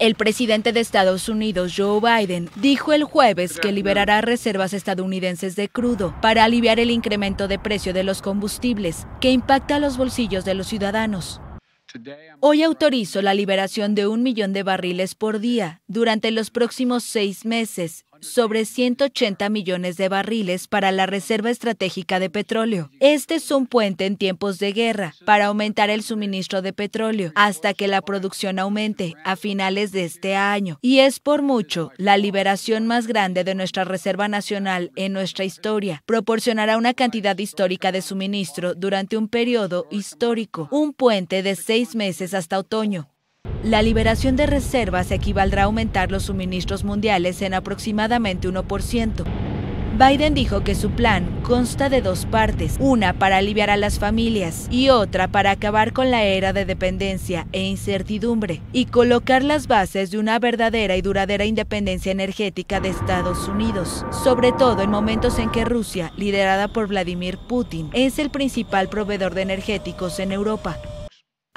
El presidente de Estados Unidos, Joe Biden, dijo el jueves que liberará reservas estadounidenses de crudo para aliviar el incremento de precio de los combustibles que impacta los bolsillos de los ciudadanos. Hoy autorizo la liberación de un millón de barriles por día durante los próximos seis meses sobre 180 millones de barriles para la Reserva Estratégica de Petróleo. Este es un puente en tiempos de guerra para aumentar el suministro de petróleo hasta que la producción aumente a finales de este año. Y es por mucho la liberación más grande de nuestra Reserva Nacional en nuestra historia. Proporcionará una cantidad histórica de suministro durante un periodo histórico, un puente de seis meses hasta otoño. La liberación de reservas equivaldrá a aumentar los suministros mundiales en aproximadamente 1%. Biden dijo que su plan consta de dos partes, una para aliviar a las familias y otra para acabar con la era de dependencia e incertidumbre y colocar las bases de una verdadera y duradera independencia energética de Estados Unidos, sobre todo en momentos en que Rusia, liderada por Vladimir Putin, es el principal proveedor de energéticos en Europa.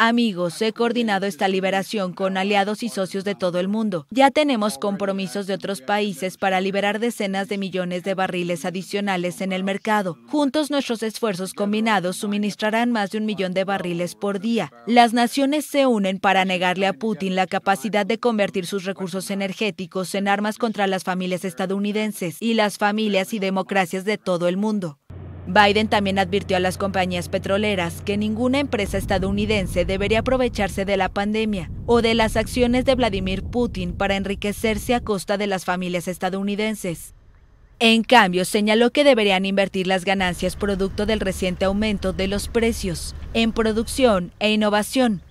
Amigos, he coordinado esta liberación con aliados y socios de todo el mundo. Ya tenemos compromisos de otros países para liberar decenas de millones de barriles adicionales en el mercado. Juntos nuestros esfuerzos combinados suministrarán más de un millón de barriles por día. Las naciones se unen para negarle a Putin la capacidad de convertir sus recursos energéticos en armas contra las familias estadounidenses y las familias y democracias de todo el mundo. Biden también advirtió a las compañías petroleras que ninguna empresa estadounidense debería aprovecharse de la pandemia o de las acciones de Vladimir Putin para enriquecerse a costa de las familias estadounidenses. En cambio, señaló que deberían invertir las ganancias producto del reciente aumento de los precios en producción e innovación